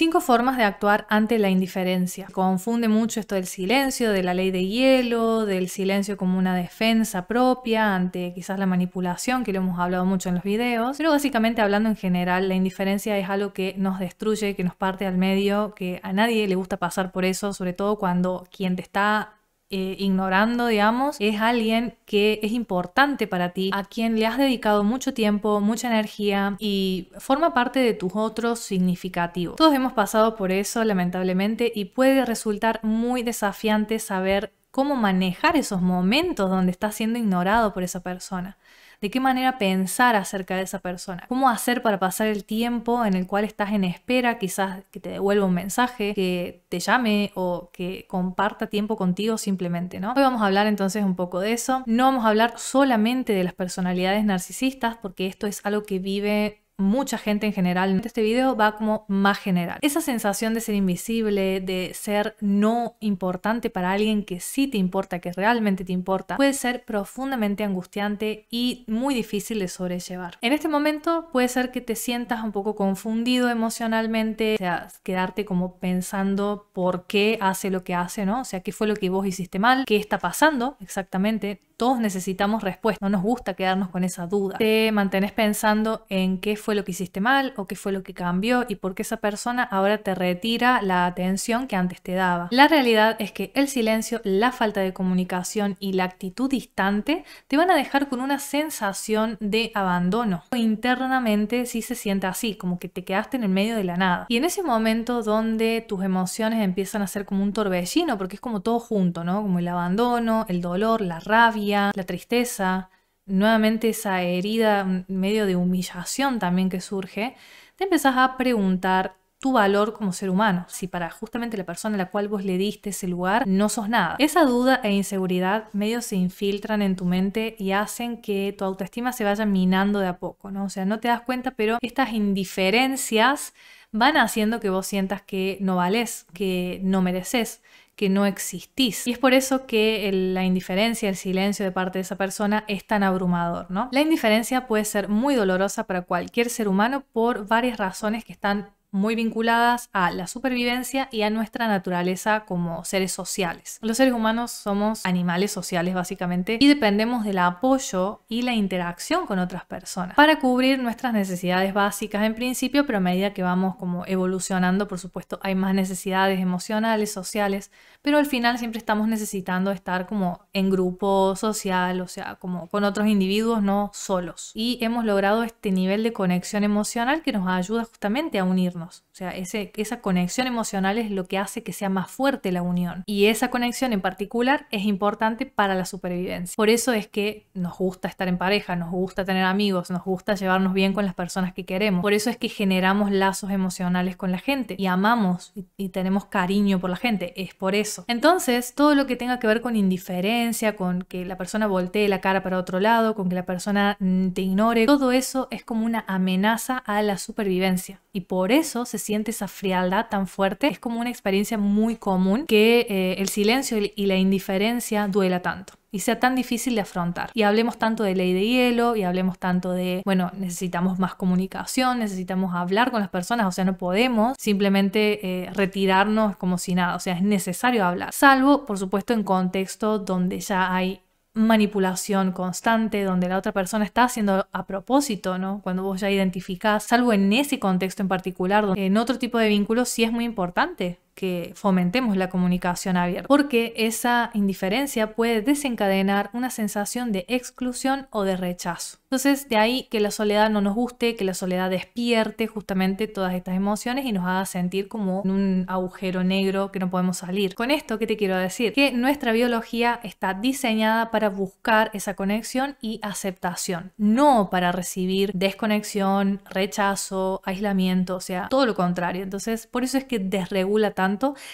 Cinco formas de actuar ante la indiferencia. Confunde mucho esto del silencio, de la ley de hielo, del silencio como una defensa propia ante quizás la manipulación, que lo hemos hablado mucho en los videos. Pero básicamente hablando en general, la indiferencia es algo que nos destruye, que nos parte al medio, que a nadie le gusta pasar por eso, sobre todo cuando quien te está eh, ignorando, digamos, es alguien que es importante para ti, a quien le has dedicado mucho tiempo, mucha energía y forma parte de tus otros significativos. Todos hemos pasado por eso, lamentablemente, y puede resultar muy desafiante saber cómo manejar esos momentos donde estás siendo ignorado por esa persona de qué manera pensar acerca de esa persona, cómo hacer para pasar el tiempo en el cual estás en espera, quizás que te devuelva un mensaje, que te llame o que comparta tiempo contigo simplemente, ¿no? Hoy vamos a hablar entonces un poco de eso. No vamos a hablar solamente de las personalidades narcisistas porque esto es algo que vive mucha gente en general. Este video va como más general. Esa sensación de ser invisible, de ser no importante para alguien que sí te importa, que realmente te importa, puede ser profundamente angustiante y muy difícil de sobrellevar. En este momento puede ser que te sientas un poco confundido emocionalmente, o sea, quedarte como pensando por qué hace lo que hace, ¿no? O sea, qué fue lo que vos hiciste mal, qué está pasando exactamente. Todos necesitamos respuesta, no nos gusta quedarnos con esa duda. Te mantenés pensando en qué fue lo que hiciste mal o qué fue lo que cambió y por qué esa persona ahora te retira la atención que antes te daba. La realidad es que el silencio, la falta de comunicación y la actitud distante te van a dejar con una sensación de abandono. Internamente si sí se siente así, como que te quedaste en el medio de la nada. Y en ese momento donde tus emociones empiezan a ser como un torbellino, porque es como todo junto, ¿no? Como el abandono, el dolor, la rabia, la tristeza, nuevamente esa herida medio de humillación también que surge, te empezás a preguntar tu valor como ser humano, si para justamente la persona a la cual vos le diste ese lugar no sos nada. Esa duda e inseguridad medio se infiltran en tu mente y hacen que tu autoestima se vaya minando de a poco, ¿no? O sea, no te das cuenta, pero estas indiferencias van haciendo que vos sientas que no vales, que no mereces, que no existís. Y es por eso que la indiferencia, el silencio de parte de esa persona es tan abrumador, ¿no? La indiferencia puede ser muy dolorosa para cualquier ser humano por varias razones que están muy vinculadas a la supervivencia y a nuestra naturaleza como seres sociales. Los seres humanos somos animales sociales básicamente y dependemos del apoyo y la interacción con otras personas para cubrir nuestras necesidades básicas en principio, pero a medida que vamos como evolucionando, por supuesto, hay más necesidades emocionales, sociales, pero al final siempre estamos necesitando estar como en grupo social, o sea, como con otros individuos, no solos. Y hemos logrado este nivel de conexión emocional que nos ayuda justamente a unirnos o sea, ese, esa conexión emocional es lo que hace que sea más fuerte la unión. Y esa conexión en particular es importante para la supervivencia. Por eso es que nos gusta estar en pareja, nos gusta tener amigos, nos gusta llevarnos bien con las personas que queremos. Por eso es que generamos lazos emocionales con la gente y amamos y, y tenemos cariño por la gente. Es por eso. Entonces, todo lo que tenga que ver con indiferencia, con que la persona voltee la cara para otro lado, con que la persona mm, te ignore, todo eso es como una amenaza a la supervivencia. Y por eso se siente esa frialdad tan fuerte. Es como una experiencia muy común que eh, el silencio y la indiferencia duela tanto y sea tan difícil de afrontar. Y hablemos tanto de ley de hielo y hablemos tanto de, bueno, necesitamos más comunicación, necesitamos hablar con las personas, o sea, no podemos simplemente eh, retirarnos como si nada, o sea, es necesario hablar, salvo, por supuesto, en contexto donde ya hay manipulación constante donde la otra persona está haciendo a propósito, ¿no? Cuando vos ya identificás, salvo en ese contexto en particular, donde en otro tipo de vínculos sí es muy importante que fomentemos la comunicación abierta, porque esa indiferencia puede desencadenar una sensación de exclusión o de rechazo. Entonces, de ahí que la soledad no nos guste, que la soledad despierte justamente todas estas emociones y nos haga sentir como en un agujero negro que no podemos salir. Con esto, ¿qué te quiero decir? Que nuestra biología está diseñada para buscar esa conexión y aceptación, no para recibir desconexión, rechazo, aislamiento, o sea, todo lo contrario. Entonces, por eso es que desregula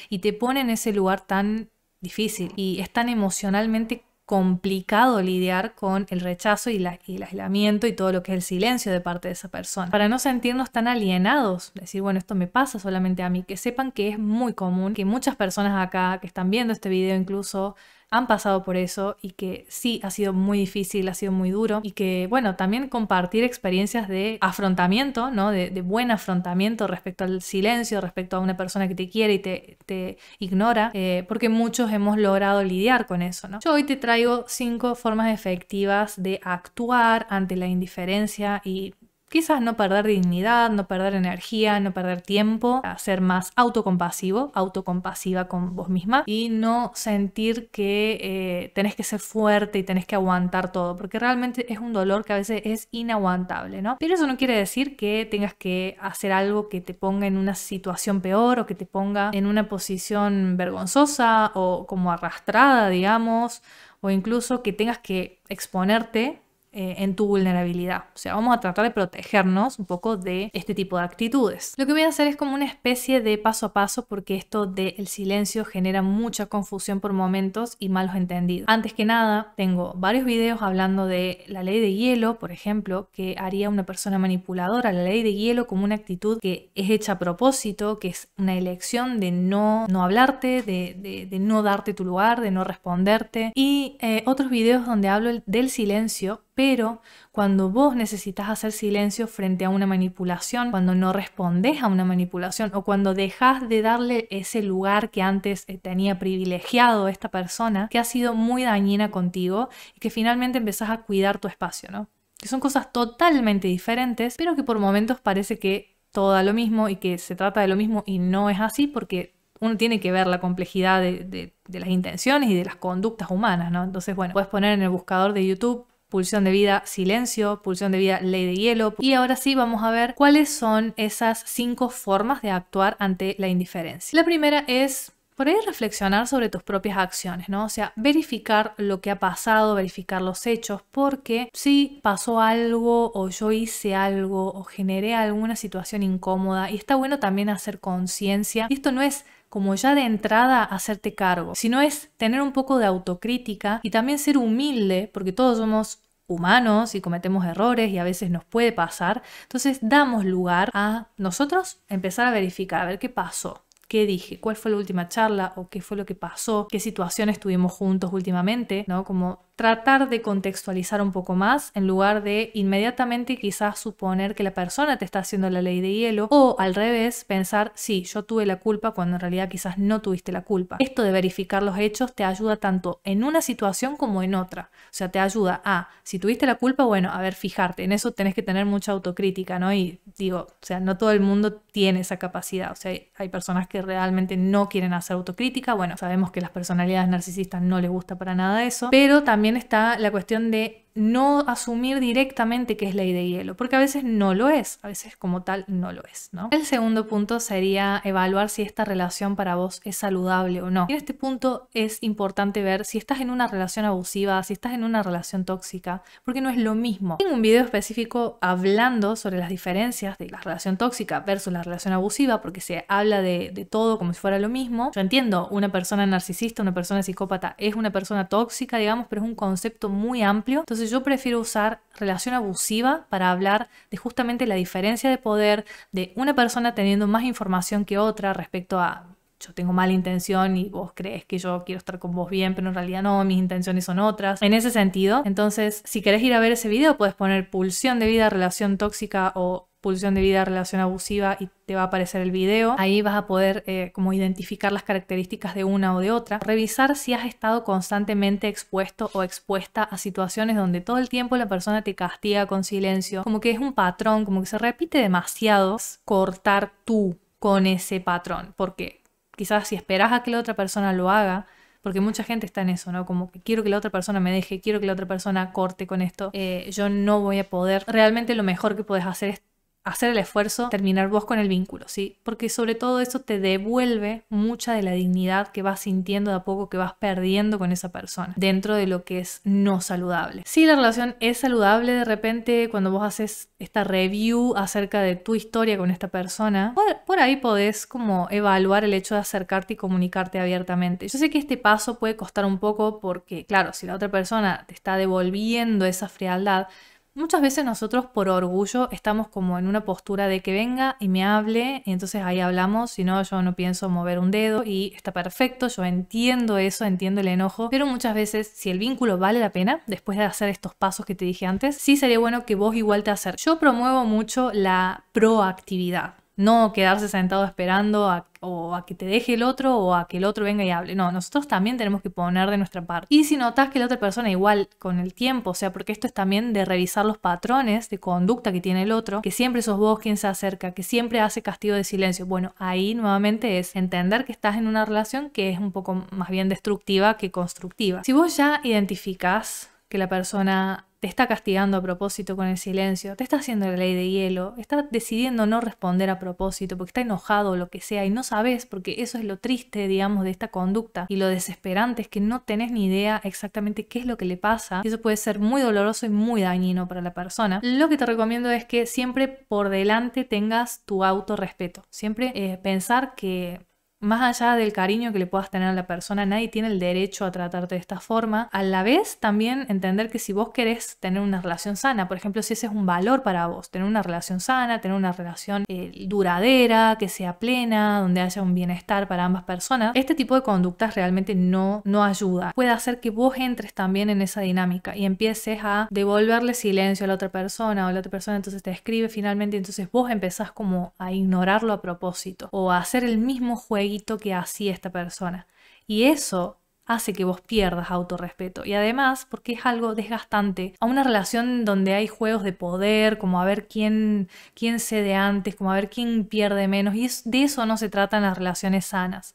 y te pone en ese lugar tan difícil y es tan emocionalmente complicado lidiar con el rechazo y, y, el aislamiento y todo lo que es el silencio de parte de esa persona. Para no sentirnos tan alienados, decir, bueno, esto me pasa solamente a mí, que sepan que es muy común, que muchas personas acá que están viendo este video incluso han pasado por eso y que sí ha sido muy difícil, ha sido muy duro y que, bueno, también compartir experiencias de afrontamiento, ¿no? De, buen afrontamiento respecto al silencio, respecto a una persona que te quiere y te, ignora, eh, porque muchos hemos logrado lidiar con eso, ¿no? Yo hoy te traigo cinco formas efectivas de actuar ante la indiferencia y Quizás no perder dignidad, no perder energía, no perder tiempo, ser más autocompasivo, autocompasiva con vos misma y no sentir que eh, tenés que ser fuerte y tenés que aguantar todo, porque realmente es un dolor que a veces es inaguantable, ¿no? Pero eso no quiere decir que tengas que hacer algo que te ponga en una situación peor o que te ponga en una posición vergonzosa o como arrastrada, digamos, o incluso que tengas que exponerte eh, en tu vulnerabilidad. O sea, vamos a tratar de protegernos un poco de este tipo de actitudes. Lo que voy a hacer es como una especie de paso a paso porque esto del silencio genera mucha confusión por momentos y malos entendidos. Antes que nada, tengo varios videos hablando de la ley de hielo, por ejemplo, que haría una persona manipuladora, la ley de hielo como una actitud que es hecha a propósito, que es una elección de no, no hablarte, de, no darte tu lugar, de no responderte. Y eh, otros videos donde hablo del silencio pero cuando vos necesitas hacer silencio frente a una manipulación, cuando no respondes a una manipulación o cuando dejas de darle ese lugar que antes eh, tenía privilegiado esta persona, que ha sido muy dañina contigo y que finalmente empezás a cuidar tu espacio, ¿no? Que son cosas totalmente diferentes, pero que por momentos parece que todo lo mismo y que se trata de lo mismo y no es así porque uno tiene que ver la complejidad de, de las intenciones y de las conductas humanas, ¿no? Entonces, bueno, puedes poner en el buscador de YouTube pulsión de vida silencio, pulsión de vida ley de hielo. Y ahora sí vamos a ver cuáles son esas cinco formas de actuar ante la indiferencia. La primera es por ahí reflexionar sobre tus propias acciones, ¿no? O sea, verificar lo que ha pasado, verificar los hechos, porque si pasó algo o yo hice algo o generé alguna situación incómoda, y está bueno también hacer conciencia, y esto no es como ya de entrada hacerte cargo, sino es tener un poco de autocrítica y también ser humilde, porque todos somos humanos y cometemos errores y a veces nos puede pasar, entonces damos lugar a nosotros empezar a verificar, a ver qué pasó, qué dije, cuál fue la última charla o qué fue lo que pasó, qué situaciones tuvimos juntos últimamente, ¿no? Como tratar de contextualizar un poco más en lugar de inmediatamente quizás suponer que la persona te está haciendo la ley de hielo o al revés pensar, sí, yo tuve la culpa cuando en realidad quizás no tuviste la culpa. Esto de verificar los hechos te ayuda tanto en una situación como en otra. O sea, te ayuda a, si tuviste la culpa, bueno, a ver, fijarte, en eso tenés que tener mucha autocrítica, ¿no? Y digo, o sea, no todo el mundo tiene esa capacidad, o sea, hay personas que realmente no quieren hacer autocrítica, bueno, sabemos que las personalidades narcisistas no les gusta para nada eso, pero también está la cuestión de no asumir directamente que es ley de hielo, porque a veces no lo es, a veces como tal no lo es, ¿no? El segundo punto sería evaluar si esta relación para vos es saludable o no. Y en este punto es importante ver si estás en una relación abusiva, si estás en una relación tóxica, porque no es lo mismo. Tengo un video específico hablando sobre las diferencias de la relación tóxica versus la relación abusiva, porque se habla de, de todo como si fuera lo mismo. Yo entiendo, una persona narcisista, una persona psicópata es una persona tóxica, digamos, pero es un concepto muy amplio. Entonces yo prefiero usar relación abusiva para hablar de justamente la diferencia de poder de una persona teniendo más información que otra respecto a yo tengo mala intención y vos crees que yo quiero estar con vos bien, pero en realidad no, mis intenciones son otras. En ese sentido, entonces, si querés ir a ver ese video, puedes poner pulsión de vida, relación tóxica o pulsión de vida, relación abusiva y te va a aparecer el video. Ahí vas a poder eh, como identificar las características de una o de otra. Revisar si has estado constantemente expuesto o expuesta a situaciones donde todo el tiempo la persona te castiga con silencio. Como que es un patrón, como que se repite demasiado. Cortar tú con ese patrón. Porque quizás si esperas a que la otra persona lo haga, porque mucha gente está en eso, ¿no? Como que quiero que la otra persona me deje, quiero que la otra persona corte con esto, eh, yo no voy a poder. Realmente lo mejor que puedes hacer es hacer el esfuerzo, terminar vos con el vínculo, ¿sí? Porque sobre todo eso te devuelve mucha de la dignidad que vas sintiendo de a poco, que vas perdiendo con esa persona, dentro de lo que es no saludable. Si la relación es saludable de repente, cuando vos haces esta review acerca de tu historia con esta persona, por, por ahí podés como evaluar el hecho de acercarte y comunicarte abiertamente. Yo sé que este paso puede costar un poco porque, claro, si la otra persona te está devolviendo esa frialdad, Muchas veces nosotros por orgullo estamos como en una postura de que venga y me hable, y entonces ahí hablamos, si no yo no pienso mover un dedo y está perfecto, yo entiendo eso, entiendo el enojo, pero muchas veces si el vínculo vale la pena, después de hacer estos pasos que te dije antes, sí sería bueno que vos igual te hacer. Yo promuevo mucho la proactividad no quedarse sentado esperando a, o a que te deje el otro o a que el otro venga y hable. No, nosotros también tenemos que poner de nuestra parte. Y si notas que la otra persona igual con el tiempo, o sea, porque esto es también de revisar los patrones de conducta que tiene el otro, que siempre sos vos quien se acerca, que siempre hace castigo de silencio. Bueno, ahí nuevamente es entender que estás en una relación que es un poco más bien destructiva que constructiva. Si vos ya identificás que la persona está castigando a propósito con el silencio, te está haciendo la ley de hielo, está decidiendo no responder a propósito porque está enojado o lo que sea y no sabes porque eso es lo triste, digamos, de esta conducta y lo desesperante es que no tenés ni idea exactamente qué es lo que le pasa y eso puede ser muy doloroso y muy dañino para la persona. Lo que te recomiendo es que siempre por delante tengas tu autorrespeto, siempre eh, pensar que más allá del cariño que le puedas tener a la persona, nadie tiene el derecho a tratarte de esta forma. A la vez, también entender que si vos querés tener una relación sana, por ejemplo, si ese es un valor para vos, tener una relación sana, tener una relación eh, duradera, que sea plena, donde haya un bienestar para ambas personas, este tipo de conductas realmente no, no ayuda. Puede hacer que vos entres también en esa dinámica y empieces a devolverle silencio a la otra persona o la otra persona entonces te escribe finalmente, entonces vos empezás como a ignorarlo a propósito o a hacer el mismo juego que hacía esta persona. Y eso hace que vos pierdas autorrespeto. Y además, porque es algo desgastante a una relación donde hay juegos de poder, como a ver quién, quién cede antes, como a ver quién pierde menos. Y de eso no se tratan las relaciones sanas.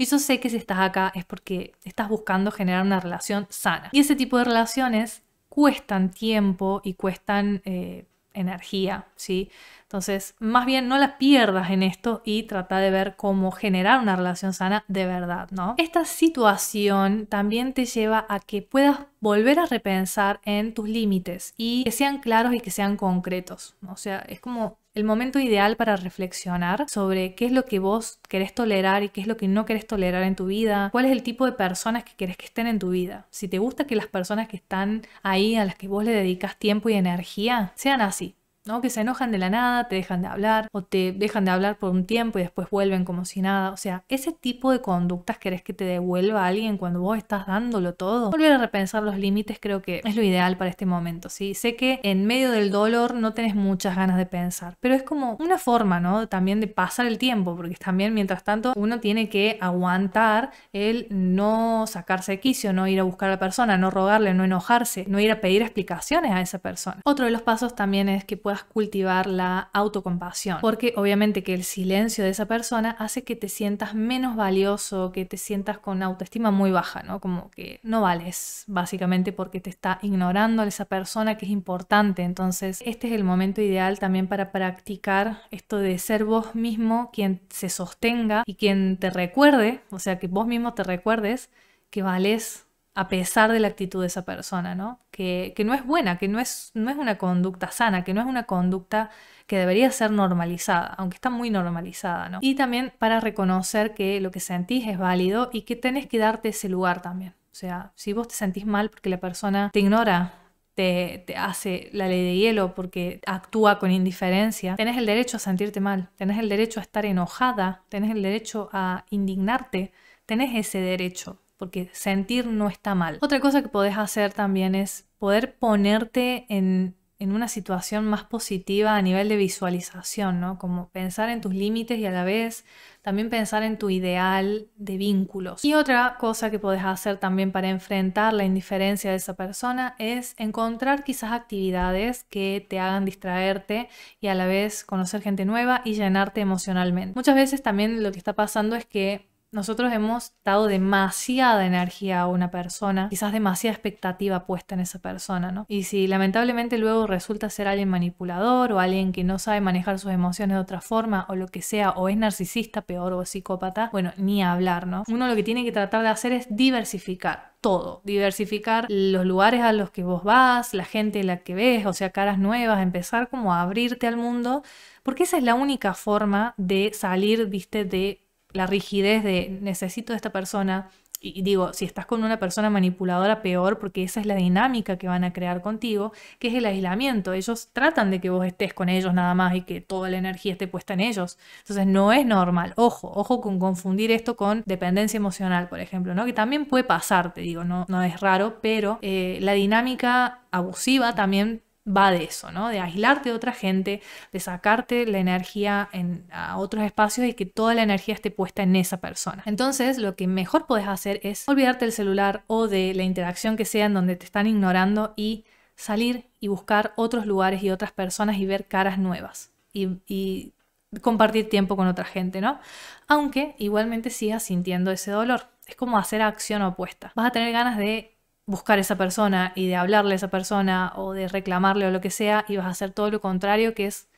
Y yo sé que si estás acá es porque estás buscando generar una relación sana. Y ese tipo de relaciones cuestan tiempo y cuestan eh, energía, ¿sí? Entonces, más bien no las pierdas en esto y trata de ver cómo generar una relación sana de verdad, ¿no? Esta situación también te lleva a que puedas volver a repensar en tus límites y que sean claros y que sean concretos. O sea, es como el momento ideal para reflexionar sobre qué es lo que vos querés tolerar y qué es lo que no querés tolerar en tu vida, cuál es el tipo de personas que querés que estén en tu vida. Si te gusta que las personas que están ahí, a las que vos le dedicas tiempo y energía, sean así. ¿no? Que se enojan de la nada, te dejan de hablar o te dejan de hablar por un tiempo y después vuelven como si nada. O sea, ese tipo de conductas querés que te devuelva alguien cuando vos estás dándolo todo. Volver a repensar los límites creo que es lo ideal para este momento, ¿sí? Sé que en medio del dolor no tenés muchas ganas de pensar, pero es como una forma, ¿no? También de pasar el tiempo, porque también mientras tanto uno tiene que aguantar el no sacarse de quicio, no ir a buscar a la persona, no rogarle, no enojarse, no ir a pedir explicaciones a esa persona. Otro de los pasos también es que puedas cultivar la autocompasión, porque obviamente que el silencio de esa persona hace que te sientas menos valioso, que te sientas con autoestima muy baja, ¿no? Como que no vales, básicamente porque te está ignorando a esa persona que es importante. Entonces, este es el momento ideal también para practicar esto de ser vos mismo quien se sostenga y quien te recuerde, o sea, que vos mismo te recuerdes que vales a pesar de la actitud de esa persona, ¿no? Que, no es buena, que no es, no es una conducta sana, que no es una conducta que debería ser normalizada, aunque está muy normalizada, ¿no? Y también para reconocer que lo que sentís es válido y que tenés que darte ese lugar también. O sea, si vos te sentís mal porque la persona te ignora, te, te, hace la ley de hielo porque actúa con indiferencia, tenés el derecho a sentirte mal, tenés el derecho a estar enojada, tenés el derecho a indignarte, tenés ese derecho porque sentir no está mal. Otra cosa que podés hacer también es poder ponerte en, una situación más positiva a nivel de visualización, ¿no? Como pensar en tus límites y a la vez también pensar en tu ideal de vínculos. Y otra cosa que podés hacer también para enfrentar la indiferencia de esa persona es encontrar quizás actividades que te hagan distraerte y a la vez conocer gente nueva y llenarte emocionalmente. Muchas veces también lo que está pasando es que nosotros hemos dado demasiada energía a una persona, quizás demasiada expectativa puesta en esa persona, ¿no? Y si lamentablemente luego resulta ser alguien manipulador o alguien que no sabe manejar sus emociones de otra forma o lo que sea, o es narcisista, peor, o psicópata, bueno, ni hablar, ¿no? Uno lo que tiene que tratar de hacer es diversificar todo, diversificar los lugares a los que vos vas, la gente a la que ves, o sea, caras nuevas, empezar como a abrirte al mundo, porque esa es la única forma de salir, viste, de la rigidez de necesito de esta persona. Y digo, si estás con una persona manipuladora, peor, porque esa es la dinámica que van a crear contigo, que es el aislamiento. Ellos tratan de que vos estés con ellos nada más y que toda la energía esté puesta en ellos. Entonces no es normal. Ojo, ojo con confundir esto con dependencia emocional, por ejemplo, ¿no? Que también puede pasar, te digo, no, no es raro, pero eh, la dinámica abusiva también va de eso, ¿no? De aislarte de otra gente, de sacarte la energía en, a otros espacios y que toda la energía esté puesta en esa persona. Entonces, lo que mejor puedes hacer es olvidarte del celular o de la interacción que sea en donde te están ignorando y salir y buscar otros lugares y otras personas y ver caras nuevas y, y compartir tiempo con otra gente, ¿no? Aunque igualmente sigas sintiendo ese dolor. Es como hacer acción opuesta. Vas a tener ganas de buscar a esa persona y de hablarle a esa persona o de reclamarle o lo que sea, y vas a hacer todo lo contrario, que es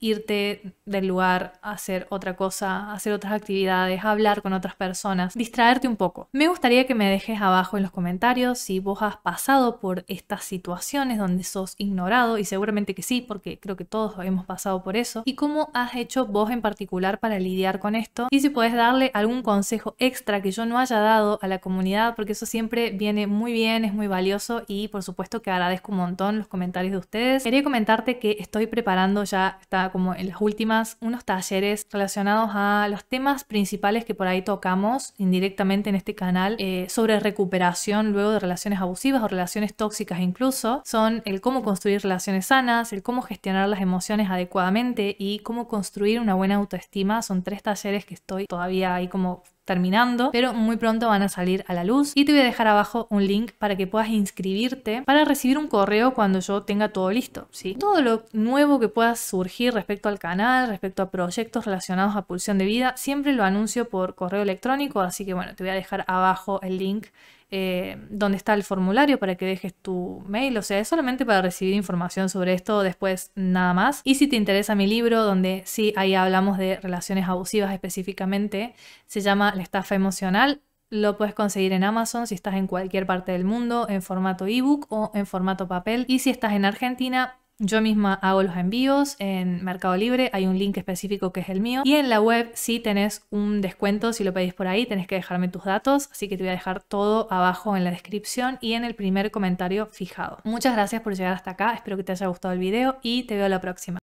irte del lugar, hacer otra cosa, hacer otras actividades, hablar con otras personas, distraerte un poco. Me gustaría que me dejes abajo en los comentarios si vos has pasado por estas situaciones donde sos ignorado y seguramente que sí, porque creo que todos hemos pasado por eso, y cómo has hecho vos en particular para lidiar con esto y si puedes darle algún consejo extra que yo no haya dado a la comunidad, porque eso siempre viene muy bien, es muy valioso y por supuesto que agradezco un montón los comentarios de ustedes. Quería comentarte que estoy preparando ya, esta como en las últimas, unos talleres relacionados a los temas principales que por ahí tocamos indirectamente en este canal eh, sobre recuperación luego de relaciones abusivas o relaciones tóxicas incluso. Son el cómo construir relaciones sanas, el cómo gestionar las emociones adecuadamente y cómo construir una buena autoestima. Son tres talleres que estoy todavía ahí como terminando, pero muy pronto van a salir a la luz y te voy a dejar abajo un link para que puedas inscribirte para recibir un correo cuando yo tenga todo listo, Todo lo nuevo que pueda surgir respecto al canal, respecto a proyectos relacionados a pulsión de vida, siempre lo anuncio por correo electrónico, así que bueno, te voy a dejar abajo el link eh, donde está el formulario para que dejes tu mail. O sea, es solamente para recibir información sobre esto, después nada más. Y si te interesa mi libro, donde sí, ahí hablamos de relaciones abusivas específicamente, se llama La estafa emocional. Lo puedes conseguir en Amazon si estás en cualquier parte del mundo, en formato ebook o en formato papel. Y si estás en Argentina, yo misma hago los envíos en Mercado Libre, hay un link específico que es el mío. Y en la web sí tenés un descuento, si lo pedís por ahí tenés que dejarme tus datos, así que te voy a dejar todo abajo en la descripción y en el primer comentario fijado. Muchas gracias por llegar hasta acá, espero que te haya gustado el video y te veo la próxima.